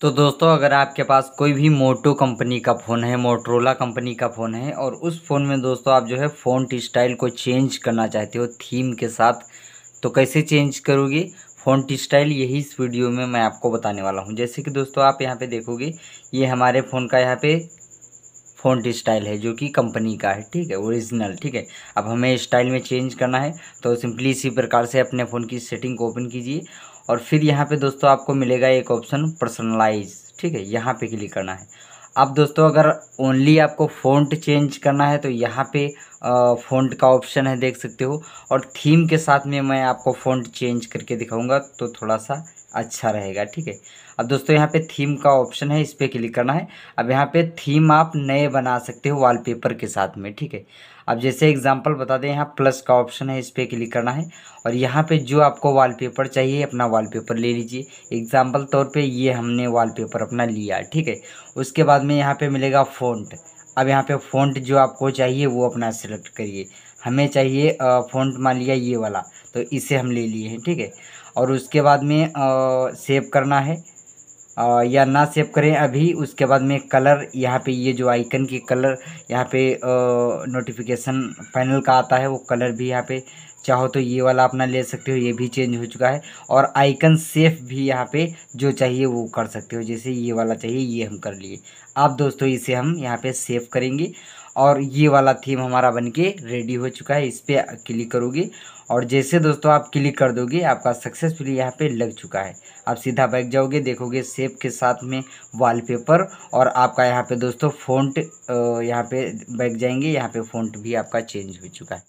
तो दोस्तों अगर आपके पास कोई भी मोटो कंपनी का फ़ोन है मोटरोला कंपनी का फ़ोन है और उस फ़ोन में दोस्तों आप जो है फ़ॉन्ट स्टाइल को चेंज करना चाहते हो थीम के साथ तो कैसे चेंज करोगे फ़ॉन्ट स्टाइल यही इस वीडियो में मैं आपको बताने वाला हूँ जैसे कि दोस्तों आप यहाँ पे देखोगे ये हमारे फ़ोन का यहाँ पे फ़ॉन्ट स्टाइल है जो कि कंपनी का है ठीक है ओरिजिनल ठीक है अब हमें स्टाइल में चेंज करना है तो सिंपली इसी प्रकार से अपने फ़ोन की सेटिंग को ओपन कीजिए और फिर यहाँ पे दोस्तों आपको मिलेगा एक ऑप्शन पर्सनलाइज ठीक है यहाँ पे क्लिक करना है अब दोस्तों अगर ओनली आपको फ़ॉन्ट चेंज करना है तो यहाँ पे फ़ॉन्ट का ऑप्शन है देख सकते हो और थीम के साथ में मैं आपको फ़ॉन्ट चेंज करके दिखाऊंगा तो थोड़ा सा अच्छा रहेगा ठीक है अब दोस्तों यहाँ पे थीम का ऑप्शन है इस पर क्लिक करना है अब यहाँ पे थीम आप नए बना सकते हो वॉलपेपर के साथ में ठीक है अब जैसे एग्जांपल बता दें यहाँ प्लस का ऑप्शन है इस पर क्लिक करना है और यहाँ पे जो आपको वॉलपेपर चाहिए अपना वॉलपेपर ले लीजिए एग्जांपल तौर पे ये हमने वॉलपेपर अपना लिया ठीक है उसके बाद में यहाँ पर मिलेगा फोनट अब यहाँ पे फ़ॉन्ट जो आपको चाहिए वो अपना सेलेक्ट करिए हमें चाहिए फ़ॉन्ट मान लिया ये वाला तो इसे हम ले लिए हैं ठीक है और उसके बाद में सेव करना है या ना सेव करें अभी उसके बाद में कलर यहाँ पे ये जो आइकन की कलर यहाँ पे नोटिफिकेशन पैनल का आता है वो कलर भी यहाँ पे चाहो तो ये वाला अपना ले सकते हो ये भी चेंज हो चुका है और आइकन सेफ भी यहाँ पे जो चाहिए वो कर सकते हो जैसे ये वाला चाहिए ये हम कर लिए अब दोस्तों इसे हम यहाँ पे सेव करेंगे और ये वाला थीम हमारा बनके रेडी हो चुका है इस पर क्लिक करोगे और जैसे दोस्तों आप क्लिक कर दोगे आपका सक्सेसफुली यहाँ पे लग चुका है आप सीधा बैग जाओगे देखोगे सेब के साथ में वॉलपेपर और आपका यहाँ पे दोस्तों फ़ॉन्ट यहाँ पे बैग जाएंगे यहाँ पे फ़ॉन्ट भी आपका चेंज हो चुका है